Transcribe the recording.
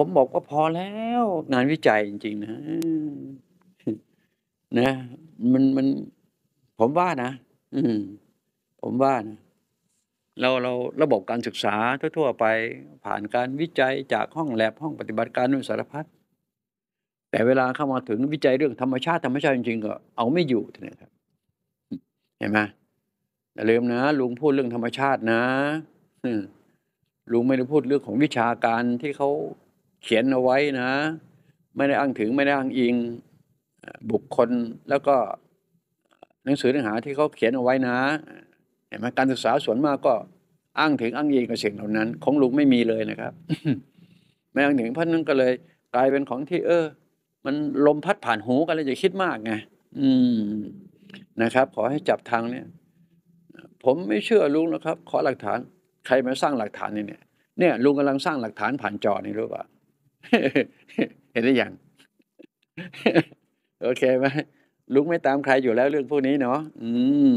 ผมบอกว่าพอแล้วงานวิจัยจริง ๆ นะนะมันมัน ผมว่านะ อืผมว่านะเราเราระบบการศึกษาทั่วๆไปผ่านการวิจัยจากห้องแลบห้องปฏิบัติการนุสารพัดแต่เวลาเข้ามาถึงวิจัยเรื่องธรรมชาติธรรมชาติจริงๆก็เอาไม่อยู่ทน้ครับเห็นไหมอย่าลืมนะลุงพูดเรื่องธรรมชาตินะลุงไม่ได้พูดเรื่องของวิชาการที่เขาเขียนเอาไว้นะ ไม่ได้อ้างถึง ไม่ได้อ้างอิงบุคคลแล้วก็ หนังสือเนื้อหาที่เขาเขียนเอาไว้นะเห็นไหมการศึกษาส่วนมากก็อ้างถึงอ้างอิงกับสิ่งเหล่านั้น ของลุงไม่มีเลยนะครับไม่อ้างถึงเพราะนั้นก็เลย กลายเป็นของที่ เออ มันลมพัดผ่านหูกันเลยจะคิดมากไงอืมนะครับ ขอให้จับทางเนี่ย ผมไม่เชื่อลุงนะครับขอหลักฐานใครมาสร้างหลักฐานนี่เนี่ยเนี่ยลุงกำลังสร้างหลักฐานผ่านจอนี่รู้ป่ะเห็นได้ยังโอเคไหมลุกไม่ตามใครอยู่แล้วเรื่องพวกนี้เนาะอืม